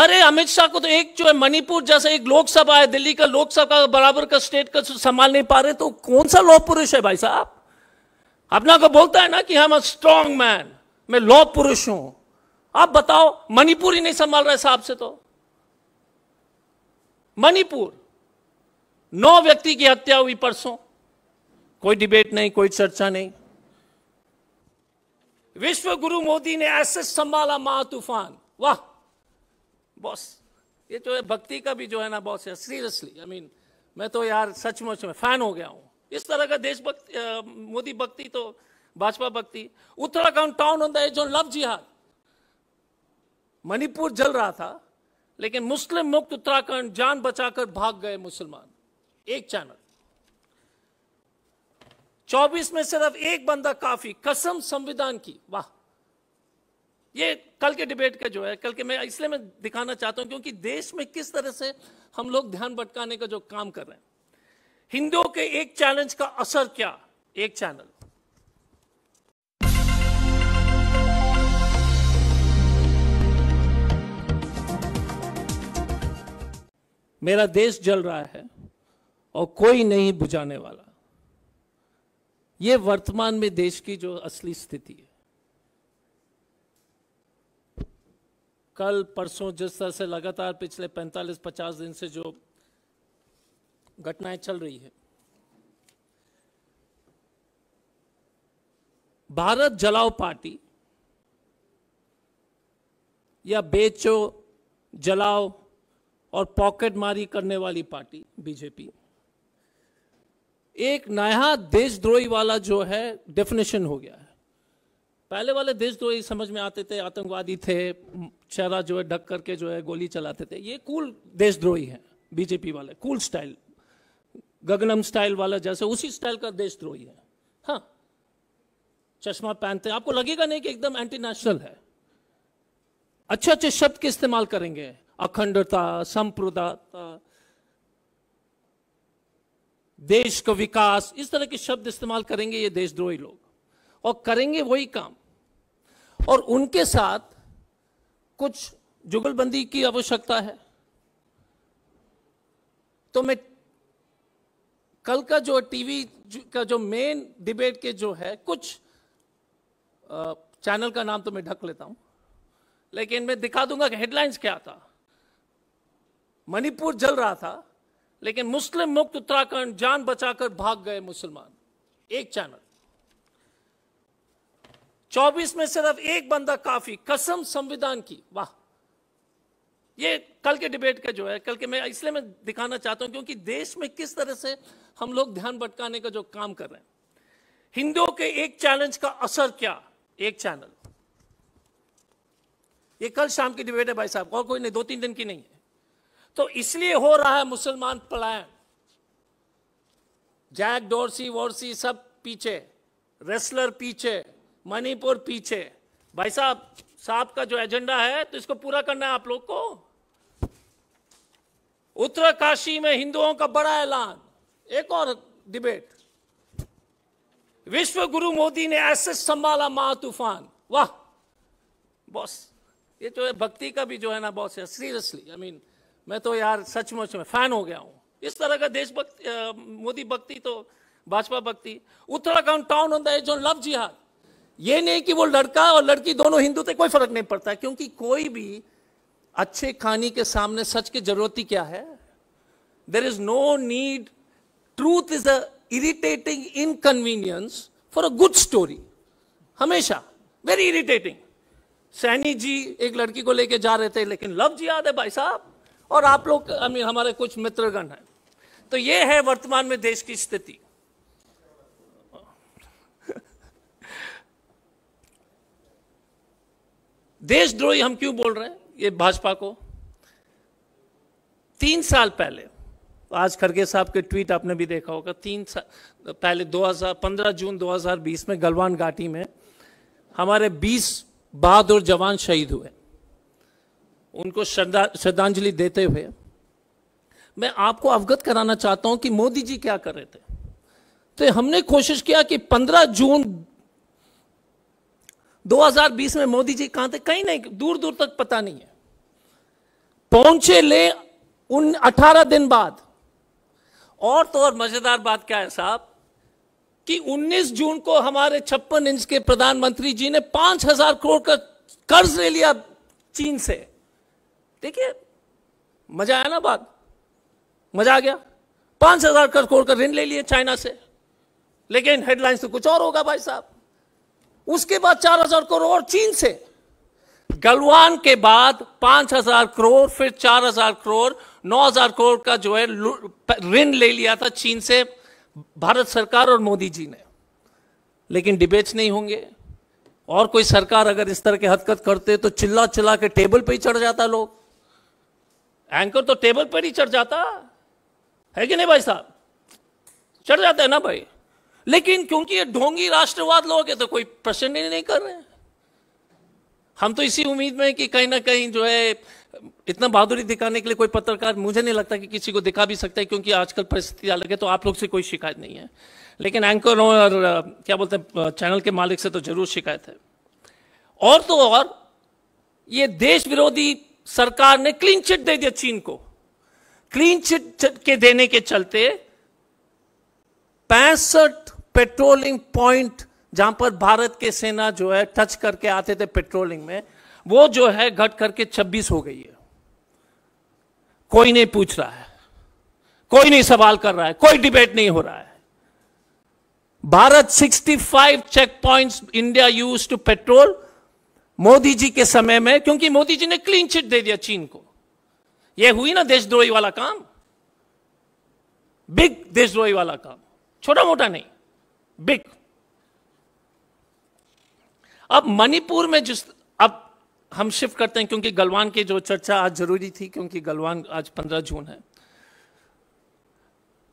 अरे अमित शाह को तो एक जो है मणिपुर जैसा एक लोकसभा है दिल्ली का लोकसभा बराबर का स्टेट का संभाल नहीं पा रहे तो कौन सा लॉ पुरुष है भाई साहब अपना को बोलता है ना कि हम स्ट्रांग मैन मैं लॉ पुरुष हूं आप बताओ मणिपुर ही नहीं संभाल रहा है साहब से तो मणिपुर नौ व्यक्ति की हत्या हुई परसों कोई डिबेट नहीं कोई चर्चा नहीं विश्व गुरु मोदी ने ऐसे संभाला महा तूफान वाह बॉस ये जो है भक्ति का भी जो है ना बॉस है सीरियसली आई मीन मैं तो यार सचमुच में फैन हो गया हूँ इस तरह का देशभक्ति मोदी भक्ति तो भाजपा भक्ति उत्तराखंड टाउन होता है जो लव जिहाद मणिपुर जल रहा था लेकिन मुस्लिम मुक्त उत्तराखंड जान बचाकर भाग गए मुसलमान एक चैनल 24 में सिर्फ एक बंदा काफी कसम संविधान की वाह ये कल के डिबेट का जो है कल के मैं इसलिए मैं दिखाना चाहता हूं क्योंकि देश में किस तरह से हम लोग ध्यान भटकाने का जो काम कर रहे हैं हिंदुओं के एक चैलेंज का असर क्या एक चैनल मेरा देश जल रहा है और कोई नहीं बुझाने वाला ये वर्तमान में देश की जो असली स्थिति है कल परसों जिस तरह से लगातार पिछले 45-50 दिन से जो घटनाएं चल रही है भारत जलाओ पार्टी या बेचो जलाओ और पॉकेट मारी करने वाली पार्टी बीजेपी एक नया देशद्रोही वाला जो है डेफिनेशन हो गया है पहले वाले देशद्रोही तो समझ में आते थे आतंकवादी थे चेहरा जो है ढक करके जो है गोली चलाते थे ये कूल देशद्रोही है बीजेपी वाले कूल स्टाइल गगनम स्टाइल वाला जैसे उसी स्टाइल का देशद्रोही है हाँ चश्मा पहनते आपको लगेगा नहीं कि एकदम एंटी नेशनल है अच्छे अच्छे शब्द के इस्तेमाल करेंगे अखंडता संप्रदायता देश का विकास इस तरह के शब्द इस्तेमाल करेंगे ये देशद्रोही लोग और करेंगे वही काम और उनके साथ कुछ जुगलबंदी की आवश्यकता है तो मैं कल का जो टीवी का जो मेन डिबेट के जो है कुछ चैनल का नाम तो मैं ढक लेता हूं लेकिन मैं दिखा दूंगा कि हेडलाइंस क्या था मणिपुर जल रहा था लेकिन मुस्लिम मुक्त उत्तराखंड जान बचाकर भाग गए मुसलमान एक चैनल 24 में सिर्फ एक बंदा काफी कसम संविधान की वाह ये कल के डिबेट का जो है कल के मैं इसलिए मैं दिखाना चाहता हूं क्योंकि देश में किस तरह से हम लोग ध्यान भटकाने का जो काम कर रहे हैं हिंदुओं के एक चैलेंज का असर क्या एक चैनल ये कल शाम की डिबेट है भाई साहब और कोई नहीं दो तीन दिन की नहीं है तो इसलिए हो रहा है मुसलमान पलायन जैक डोरसी वोरसी सब पीछे रेसलर पीछे मणिपुर पीछे भाई साहब साहब का जो एजेंडा है तो इसको पूरा करना है आप लोग को उत्तरकाशी में हिंदुओं का बड़ा ऐलान एक और डिबेट विश्व गुरु मोदी ने ऐसे संभाला महा तूफान वाह बॉस ये जो है भक्ति का भी जो है ना बॉस है सीरियसली आई मीन मैं तो यार सचमुच में फैन हो गया हूं इस तरह का देशभक्ति मोदी भक्ति तो भाजपा भक्ति Uttarakhand town on the edge on love jihad ये नहीं कि वो लड़का और लड़की दोनों हिंदू थे कोई फर्क नहीं पड़ता क्योंकि कोई भी अच्छे खानी के सामने सच की जरूरत ही क्या है there is no need truth is a irritating inconvenience for a good story हमेशा वेरी इरिटेटिंग सैनी जी एक लड़की को लेके जा रहे थे लेकिन लव जी याद है भाई साहब और आप लोग हमारे कुछ मित्रगण हैं तो ये है वर्तमान में देश की स्थिति देशद्रोही हम क्यों बोल रहे हैं ये भाजपा को तीन साल पहले आज खड़गे साहब के ट्वीट आपने भी देखा होगा तीन साल पहले 2015 जून 2020 में गलवान घाटी में हमारे 20 बहादुर जवान शहीद हुए उनको श्रद्धांजलि देते हुए मैं आपको अवगत कराना चाहता हूं कि मोदी जी क्या कर रहे थे तो हमने कोशिश किया कि 15 जून 2020 में मोदी जी कहां थे कहीं नहीं दूर दूर तक पता नहीं है पहुंचे ले उन 18 दिन बाद और तो और मजेदार बात क्या है साहब कि 19 जून को हमारे छप्पन इंच के प्रधानमंत्री जी ने 5000 करोड़ का कर्ज ले लिया चीन से देखिए मजा आया ना बात मजा आ गया 5000 करोड़ का ऋण ले लिए चाइना से लेकिन हेडलाइंस तो कुछ और होगा भाई साहब उसके बाद चार हजार करोड़ और चीन से गलवान के बाद पांच हजार करोड़ फिर चार हजार करोड़ नौ हजार करोड़ का जो है ऋण ले लिया था चीन से भारत सरकार और मोदी जी ने लेकिन डिबेट्स नहीं होंगे और कोई सरकार अगर इस तरह के हरकत करते तो चिल्ला चिल्ला के टेबल पे ही चढ़ जाता लोग एंकर तो टेबल पर ही चढ़ जाता है कि नहीं भाई साहब चढ़ जाता है ना भाई लेकिन क्योंकि ये ढोंगी राष्ट्रवाद लोग है तो कोई प्रश्न ही नहीं कर रहे हम तो इसी उम्मीद में कि कहीं ना कहीं जो है इतना बहादुरी दिखाने के लिए कोई पत्रकार मुझे नहीं लगता कि किसी को दिखा भी सकता है क्योंकि आजकल परिस्थिति अलग है तो आप लोग से कोई शिकायत नहीं है लेकिन एंकर और क्या बोलते हैं चैनल के मालिक से तो जरूर शिकायत है और तो और ये देश विरोधी सरकार ने क्लीन चिट दे दिया चीन को क्लीन चिट के देने के चलते पैंसठ पेट्रोलिंग पॉइंट जहां पर भारत के सेना जो है टच करके आते थे पेट्रोलिंग में वो जो है घट करके 26 हो गई है कोई नहीं पूछ रहा है कोई नहीं सवाल कर रहा है कोई डिबेट नहीं हो रहा है Bharat 65 check point India use to petrol Modi ji के समय में क्योंकि मोदी जी ने क्लीन चिट दे दिया चीन को यह हुई ना देशद्रोही वाला काम बिग देशद्रोही वाला काम छोटा मोटा नहीं बिग अब मणिपुर में जिस अब हम शिफ्ट करते हैं क्योंकि गलवान की जो चर्चा आज जरूरी थी क्योंकि गलवान आज 15 जून है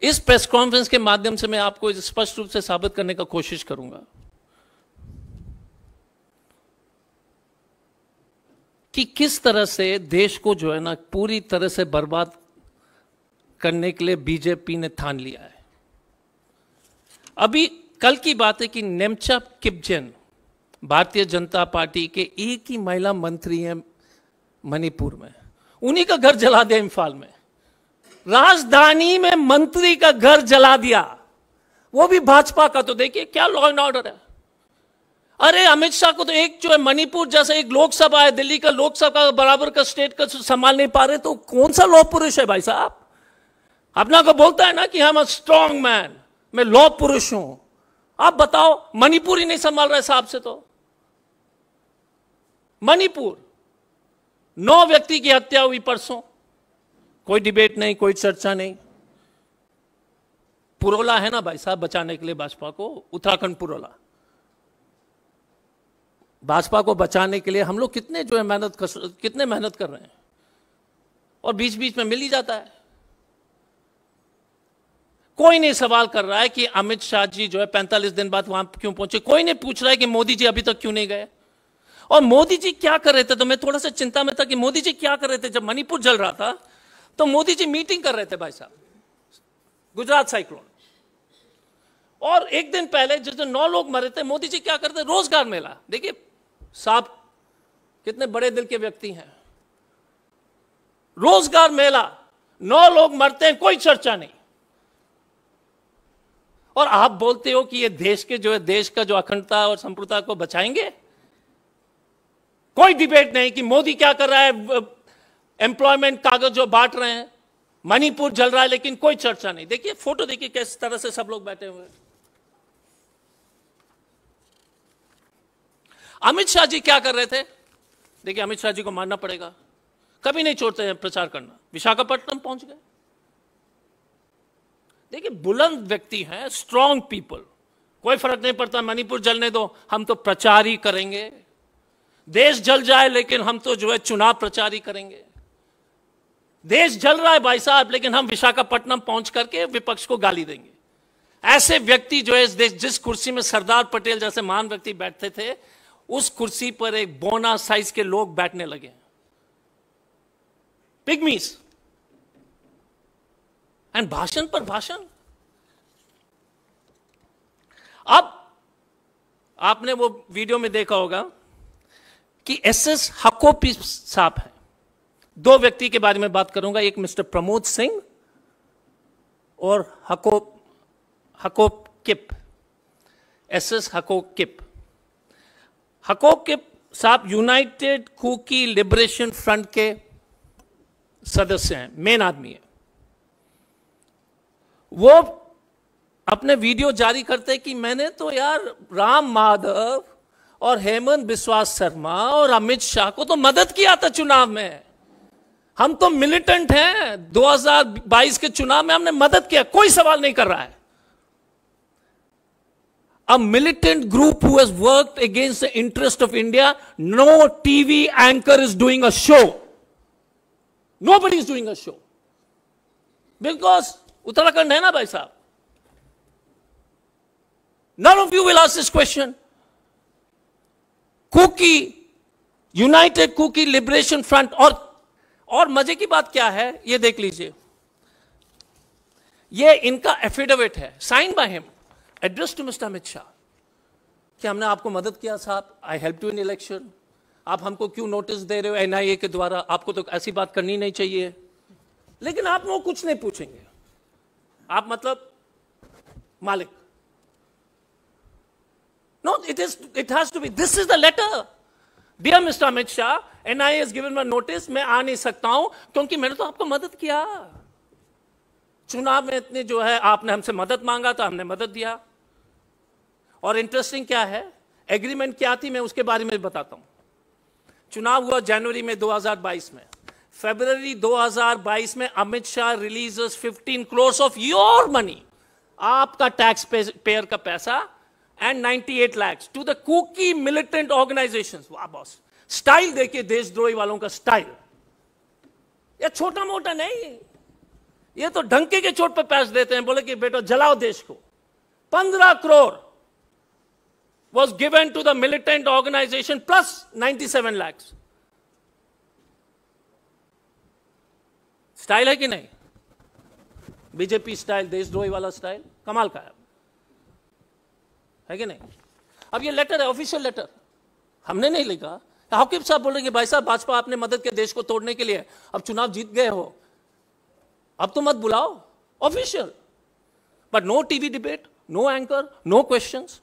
इस प्रेस कॉन्फ्रेंस के माध्यम से मैं आपको स्पष्ट रूप से साबित करने का कोशिश करूंगा कि किस तरह से देश को जो है ना पूरी तरह से बर्बाद करने के लिए बीजेपी ने ठान लिया है अभी कल की बात है कि नेमचा किपजन भारतीय जनता पार्टी के एक ही महिला मंत्री हैं मणिपुर में उन्हीं का घर जला दिया इम्फाल में राजधानी में मंत्री का घर जला दिया वो भी भाजपा का तो देखिए क्या लॉ एंड ऑर्डर है अरे अमित शाह को तो एक जो है मणिपुर जैसा एक लोकसभा है दिल्ली का लोकसभा बराबर का स्टेट का संभाल नहीं पा रहे तो कौन सा लॉ पुरुष है भाई साहब अपना को बोलता है ना कि हम स्ट्रांग मैन मैं लॉ पुरुष हूं आप बताओ मणिपुर ही नहीं संभाल रहा है साहब से तो मणिपुर नौ व्यक्ति की हत्या हुई परसों कोई डिबेट नहीं कोई चर्चा नहीं पुरोला है ना भाई साहब बचाने के लिए भाजपा को उत्तराखंड पुरोला भाजपा को बचाने के लिए हम लोग कितने जो है मेहनत कितने मेहनत कर रहे हैं और बीच बीच में मिल ही जाता है कोई नहीं सवाल कर रहा है कि अमित शाह जी जो है पैंतालीस दिन बाद वहां क्यों पहुंचे कोई नहीं पूछ रहा है कि मोदी जी अभी तक क्यों नहीं गए और मोदी जी क्या कर रहे थे तो मैं थोड़ा सा चिंता में था कि मोदी जी क्या कर रहे थे जब मणिपुर जल रहा था तो मोदी जी मीटिंग कर रहे थे भाई साहब गुजरात साइक्लोन और एक दिन पहले जिस दिन नौ लोग मरे थे मोदी जी क्या करते रोजगार मेला देखिए साहब कितने बड़े दिल के व्यक्ति हैं रोजगार मेला नौ लोग मरते हैं कोई चर्चा नहीं और आप बोलते हो कि ये देश के जो है देश का जो अखंडता और संप्रता को बचाएंगे कोई डिबेट नहीं कि मोदी क्या कर रहा है एम्प्लॉयमेंट कागज जो बांट रहे हैं मणिपुर जल रहा है लेकिन कोई चर्चा नहीं देखिए फोटो देखिए किस तरह से सब लोग बैठे हुए हैं अमित शाह जी क्या कर रहे थे देखिए अमित शाह जी को मानना पड़ेगा कभी नहीं छोड़ते हैं प्रचार करना विशाखापट्टनम पहुंच गए देखिए बुलंद व्यक्ति हैं स्ट्रांग पीपल कोई फर्क नहीं पड़ता मणिपुर जलने दो हम तो प्रचार ही करेंगे देश जल जाए लेकिन हम तो जो है चुनाव प्रचार ही करेंगे देश जल रहा है भाई साहब लेकिन हम विशाखापट्टनम पहुंच करके विपक्ष को गाली देंगे ऐसे व्यक्ति जो है इस देश जिस कुर्सी में सरदार पटेल जैसे महान व्यक्ति बैठते थे उस कुर्सी पर एक बोना साइज के लोग बैठने लगे पिगमीस एंड भाषण पर भाषण अब आपने वो वीडियो में देखा होगा कि एस एस हकोपी साहब है दो व्यक्ति के बारे में बात करूंगा एक मिस्टर प्रमोद सिंह और हकोप हकोप किप एस एस हको किप हको किप साहब यूनाइटेड कुकी लिबरेशन फ्रंट के सदस्य हैं मेन आदमी है वो अपने वीडियो जारी करते कि मैंने तो यार राम माधव और हेमंत बिश्वास शर्मा और अमित शाह को तो मदद किया था चुनाव में हम तो मिलिटेंट हैं 2022 के चुनाव में हमने मदद किया कोई सवाल नहीं कर रहा है a militant group who has work against the interest of India no TV anchor is doing a show nobody is doing a show because Uttarakhand है ना भाई साहब none of you will ask this question Kuki united Kuki liberation front और और मजे की बात क्या है ये देख लीजिए ये इनका एफिडेविट है sign by him address to mister Amit Shah कि हमने आपको मदद किया साहब I help you in election आप हमको क्यों नोटिस दे रहे हो एनआईए के द्वारा आपको तो ऐसी बात करनी नहीं चाहिए लेकिन आप वो कुछ नहीं पूछेंगे आप मतलब मालिक No, it is it has be this is the letter letter. Mister Amit Shah an I as given my notice मैं आ नहीं सकता हूं क्योंकि मैंने तो आपको मदद किया चुनाव में इतने जो है आपने हमसे मदद मांगा तो हमने मदद दिया और इंटरेस्टिंग क्या है एग्रीमेंट क्या थी मैं उसके बारे में बताता हूं चुनाव हुआ जनवरी में 2022 में फरवरी 2022 में Amit Shah release 15 crores of your money आपका टैक्स पेयर का पैसा and 98 lakhs to the Kuki militant organisation वाह बॉस स्टाइल देखिए देशद्रोही वालों का स्टाइल ये छोटा मोटा नहीं ये तो ढंके के चोट पर पैसे देते हैं बोले कि बेटो जलाओ देश को पंद्रह crore was given to the militant organisation plus 97 lakhs style है कि नहीं बीजेपी स्टाइल देशद्रोही वाला स्टाइल कमाल का है है कि नहीं अब ये लेटर है ऑफिशियल लेटर हमने नहीं लिखा हाकिब साहब बोल रहे कि भाई साहब भाजपा आपने मदद के देश को तोड़ने के लिए अब चुनाव जीत गए हो अब तो मत बुलाओ official but no TV debate no anchor no questions